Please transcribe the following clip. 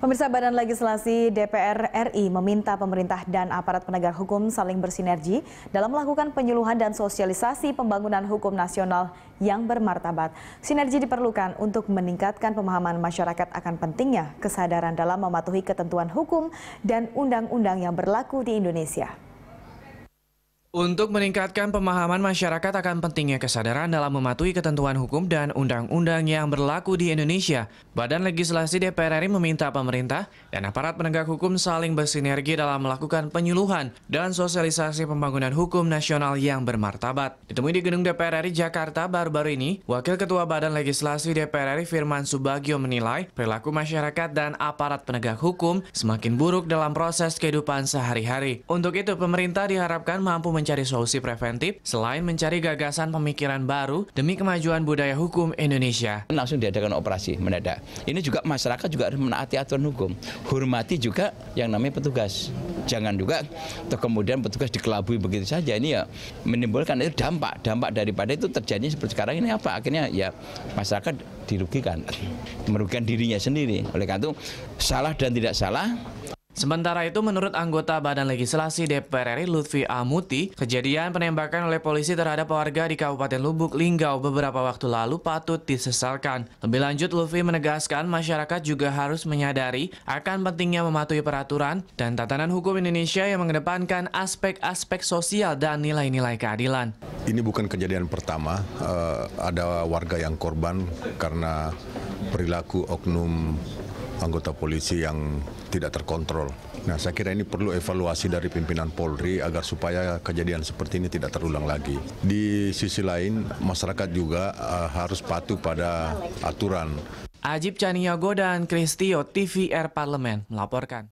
Pemirsa Badan Legislasi DPR RI meminta pemerintah dan aparat penegak hukum saling bersinergi dalam melakukan penyuluhan dan sosialisasi pembangunan hukum nasional yang bermartabat. Sinergi diperlukan untuk meningkatkan pemahaman masyarakat akan pentingnya kesadaran dalam mematuhi ketentuan hukum dan undang-undang yang berlaku di Indonesia. Untuk meningkatkan pemahaman masyarakat akan pentingnya kesadaran dalam mematuhi ketentuan hukum dan undang-undang yang berlaku di Indonesia, Badan Legislasi DPR RI meminta pemerintah dan aparat penegak hukum saling bersinergi dalam melakukan penyuluhan dan sosialisasi pembangunan hukum nasional yang bermartabat. Ditemui di Gedung DPR RI Jakarta baru-baru ini, Wakil Ketua Badan Legislasi DPR RI Firman Subagio menilai perilaku masyarakat dan aparat penegak hukum semakin buruk dalam proses kehidupan sehari-hari. Untuk itu, pemerintah diharapkan mampu mencari solusi preventif selain mencari gagasan pemikiran baru demi kemajuan budaya hukum Indonesia. Langsung diadakan operasi mendadak. Ini juga masyarakat juga harus menaati aturan hukum. Hormati juga yang namanya petugas. Jangan juga atau kemudian petugas dikelabui begitu saja. Ini ya menimbulkan itu dampak. Dampak daripada itu terjadi seperti sekarang ini apa? Akhirnya ya masyarakat dirugikan. Merugikan dirinya sendiri. Oleh karena itu salah dan tidak salah Sementara itu, menurut anggota Badan Legislasi DPR RI Lutfi Amuti, kejadian penembakan oleh polisi terhadap warga di Kabupaten Lubuk Linggau beberapa waktu lalu patut disesalkan. Lebih lanjut, Lutfi menegaskan masyarakat juga harus menyadari akan pentingnya mematuhi peraturan dan tatanan hukum Indonesia yang mengedepankan aspek-aspek sosial dan nilai-nilai keadilan. Ini bukan kejadian pertama, eh, ada warga yang korban karena perilaku oknum anggota polisi yang tidak terkontrol. Nah, saya kira ini perlu evaluasi dari pimpinan Polri agar supaya kejadian seperti ini tidak terulang lagi. Di sisi lain, masyarakat juga uh, harus patuh pada aturan. Ajib Caniago dan Kristio TVR Parlemen melaporkan.